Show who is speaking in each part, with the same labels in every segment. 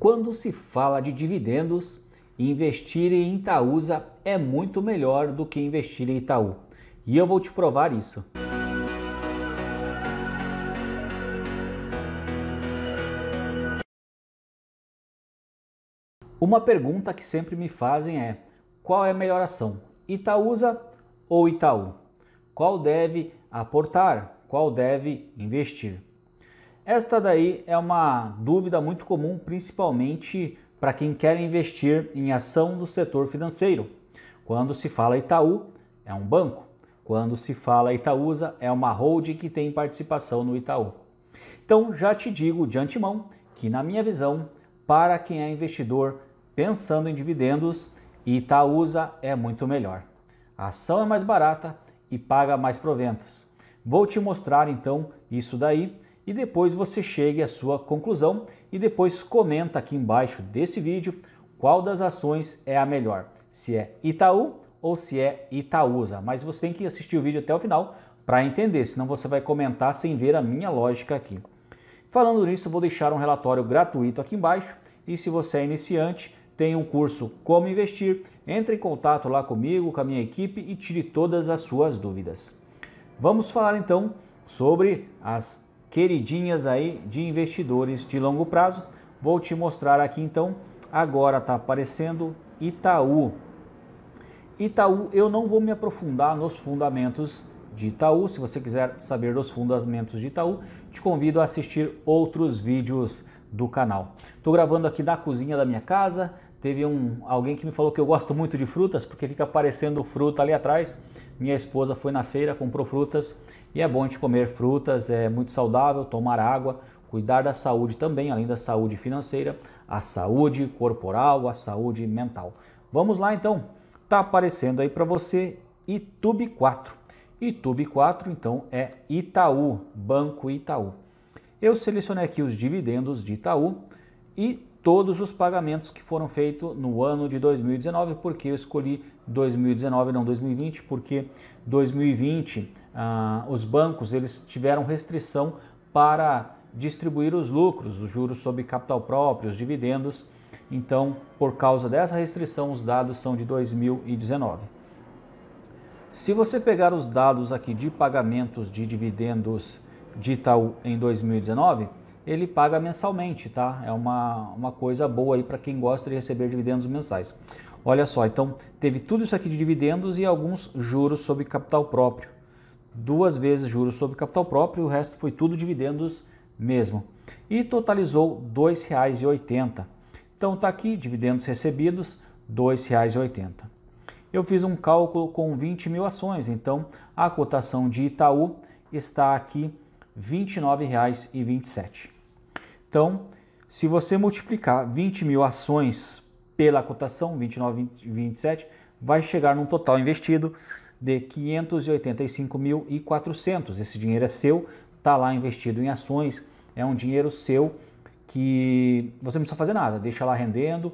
Speaker 1: Quando se fala de dividendos, investir em Itaúsa é muito melhor do que investir em Itaú. E eu vou te provar isso. Uma pergunta que sempre me fazem é: qual é a melhor ação, Itaúsa ou Itaú? Qual deve aportar? Qual deve investir? Esta daí é uma dúvida muito comum, principalmente para quem quer investir em ação do setor financeiro. Quando se fala Itaú, é um banco. Quando se fala Itaúsa, é uma holding que tem participação no Itaú. Então, já te digo de antemão que, na minha visão, para quem é investidor pensando em dividendos, Itaúsa é muito melhor. A ação é mais barata e paga mais proventos. Vou te mostrar então isso daí e depois você chegue à sua conclusão e depois comenta aqui embaixo desse vídeo qual das ações é a melhor, se é Itaú ou se é Itaúsa. Mas você tem que assistir o vídeo até o final para entender, senão você vai comentar sem ver a minha lógica aqui. Falando nisso, vou deixar um relatório gratuito aqui embaixo e se você é iniciante, tem um curso Como Investir, entre em contato lá comigo, com a minha equipe e tire todas as suas dúvidas. Vamos falar então sobre as queridinhas aí de investidores de longo prazo. Vou te mostrar aqui então. Agora está aparecendo Itaú. Itaú, eu não vou me aprofundar nos fundamentos de Itaú. Se você quiser saber dos fundamentos de Itaú, te convido a assistir outros vídeos do canal. Estou gravando aqui da cozinha da minha casa, Teve um, alguém que me falou que eu gosto muito de frutas, porque fica aparecendo fruta ali atrás. Minha esposa foi na feira, comprou frutas e é bom de comer frutas, é muito saudável, tomar água, cuidar da saúde também, além da saúde financeira, a saúde corporal, a saúde mental. Vamos lá então, tá aparecendo aí para você Itube 4. Itube 4 então é Itaú, Banco Itaú. Eu selecionei aqui os dividendos de Itaú e todos os pagamentos que foram feitos no ano de 2019, porque eu escolhi 2019 não 2020, porque 2020 ah, os bancos eles tiveram restrição para distribuir os lucros, os juros sobre capital próprio, os dividendos. Então, por causa dessa restrição, os dados são de 2019. Se você pegar os dados aqui de pagamentos de dividendos de Itaú em 2019, ele paga mensalmente, tá? É uma, uma coisa boa aí para quem gosta de receber dividendos mensais. Olha só, então teve tudo isso aqui de dividendos e alguns juros sobre capital próprio. Duas vezes juros sobre capital próprio, o resto foi tudo dividendos mesmo. E totalizou R$ 2,80. Então tá aqui, dividendos recebidos, R$ 2,80. Eu fiz um cálculo com 20 mil ações, então a cotação de Itaú está aqui R$ 29,27. Então, se você multiplicar 20 mil ações pela cotação, 29,27, vai chegar num total investido de 585.400. Esse dinheiro é seu, está lá investido em ações, é um dinheiro seu que você não precisa fazer nada, deixa lá rendendo,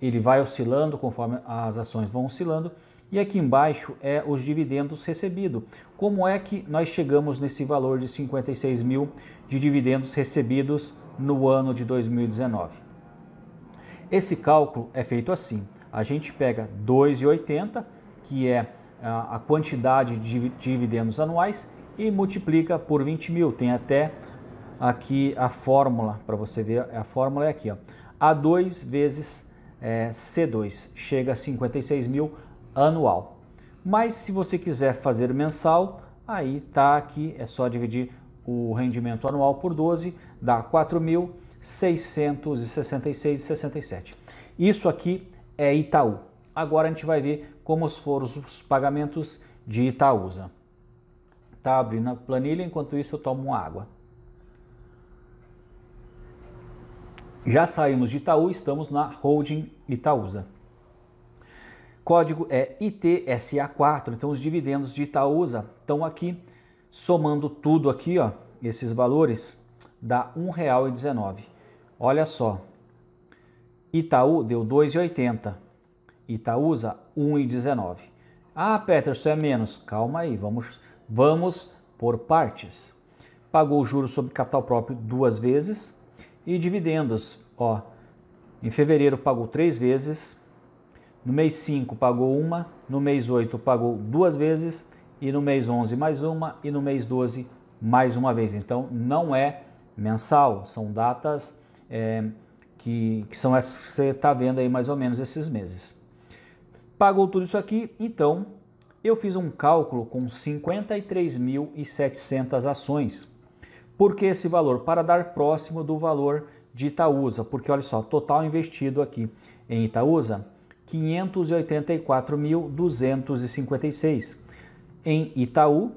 Speaker 1: ele vai oscilando conforme as ações vão oscilando e aqui embaixo é os dividendos recebidos. Como é que nós chegamos nesse valor de 56 mil de dividendos recebidos no ano de 2019? Esse cálculo é feito assim: a gente pega 2,80, que é ah, a quantidade de dividendos anuais, e multiplica por 20 mil. Tem até aqui a fórmula para você ver. A fórmula é aqui, ó. A2 vezes é, eh, C2 chega a 56 mil anual. Mas se você quiser fazer mensal, aí tá aqui, é só dividir o rendimento anual por 12, dá 4.666,67. Isso aqui é Itaú. Agora a gente vai ver como foram os pagamentos de Itaúsa. Tá abrindo a planilha, enquanto isso eu tomo uma água. Já saímos de Itaú, estamos na holding Itaúsa código é ITSA4, então os dividendos de Itaúsa estão aqui, somando tudo aqui, ó, esses valores, dá R$ 1,19. Olha só, Itaú deu 2,80, Itaúsa 1,19. Ah, Peterson, é menos. Calma aí, vamos, vamos por partes. Pagou juros sobre capital próprio duas vezes e dividendos, ó, em fevereiro pagou três vezes, no mês 5 pagou uma, no mês 8 pagou duas vezes e no mês 11 mais uma e no mês 12 mais uma vez. Então não é mensal, são datas é, que, que são essas que você está vendo aí mais ou menos esses meses. Pagou tudo isso aqui, então eu fiz um cálculo com 53.700 ações. Por que esse valor? Para dar próximo do valor de Itaúsa, porque olha só, total investido aqui em Itaúsa 584.256. Em Itaú,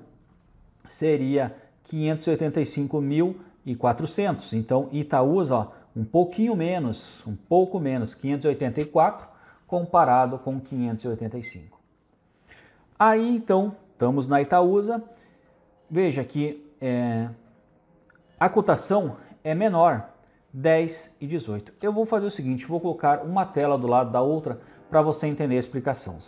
Speaker 1: seria 585.400. Então, Itaúsa ó, um pouquinho menos, um pouco menos, 584 comparado com 585. Aí, então, estamos na Itaúsa. Veja que é, a cotação é menor, 10 e 18. Eu vou fazer o seguinte, vou colocar uma tela do lado da outra para você entender a explicação.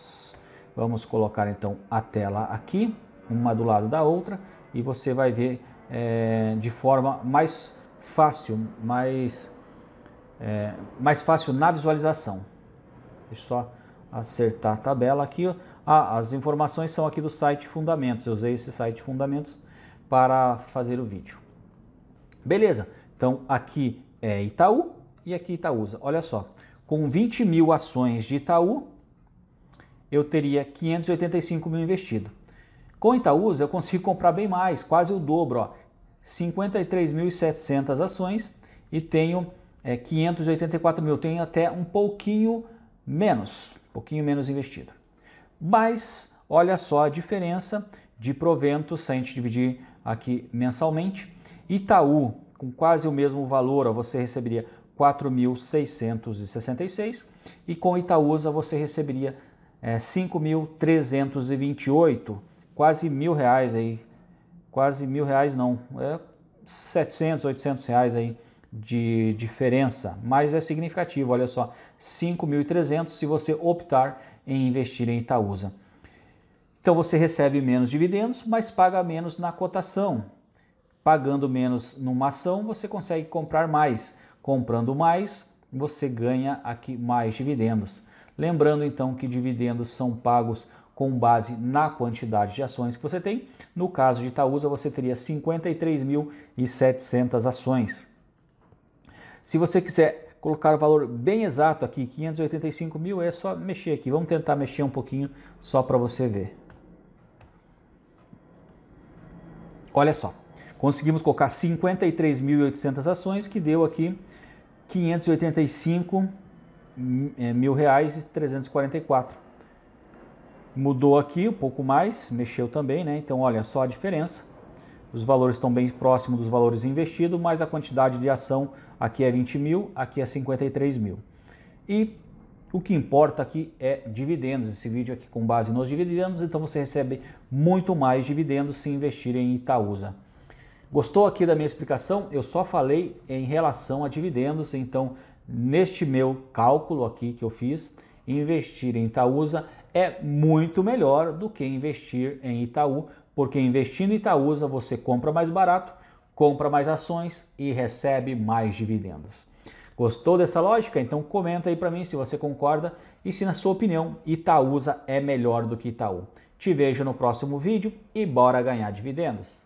Speaker 1: Vamos colocar então a tela aqui, uma do lado da outra, e você vai ver é, de forma mais fácil, mais, é, mais fácil na visualização. Deixa eu só acertar a tabela aqui. Ah, as informações são aqui do site Fundamentos. Eu usei esse site Fundamentos para fazer o vídeo. Beleza, então aqui é Itaú e aqui Itaúsa. Olha só, com 20 mil ações de Itaú, eu teria 585 mil investido. Com Itaúsa, eu consigo comprar bem mais, quase o dobro, 53.700 ações e tenho é, 584 mil, tenho até um pouquinho menos, um pouquinho menos investido. Mas olha só a diferença de provento se a gente dividir aqui mensalmente. Itaú, com quase o mesmo valor, ó, você receberia 4.666 e com Itaúsa você receberia é, 5.328, quase mil reais aí, quase mil reais não, é 700, 800 reais aí de diferença, mas é significativo, olha só, 5.300 se você optar em investir em Itaúsa. Então você recebe menos dividendos, mas paga menos na cotação. Pagando menos numa ação, você consegue comprar mais. Comprando mais, você ganha aqui mais dividendos. Lembrando então que dividendos são pagos com base na quantidade de ações que você tem. No caso de Itaúsa, você teria 53.700 ações. Se você quiser colocar o valor bem exato aqui, 585 mil, é só mexer aqui. Vamos tentar mexer um pouquinho só para você ver. Olha só. Conseguimos colocar 53.800 ações, que deu aqui 585 é, mil reais e 344. Mudou aqui um pouco mais, mexeu também, né? Então, olha só a diferença. Os valores estão bem próximos dos valores investidos, mas a quantidade de ação aqui é 20 mil, aqui é 53 mil. E o que importa aqui é dividendos. Esse vídeo aqui com base nos dividendos, então você recebe muito mais dividendos se investir em Itaúsa. Gostou aqui da minha explicação? Eu só falei em relação a dividendos, então neste meu cálculo aqui que eu fiz, investir em Itaúsa é muito melhor do que investir em Itaú, porque investindo em Itaúsa você compra mais barato, compra mais ações e recebe mais dividendos. Gostou dessa lógica? Então comenta aí para mim se você concorda e se na sua opinião Itaúsa é melhor do que Itaú. Te vejo no próximo vídeo e bora ganhar dividendos.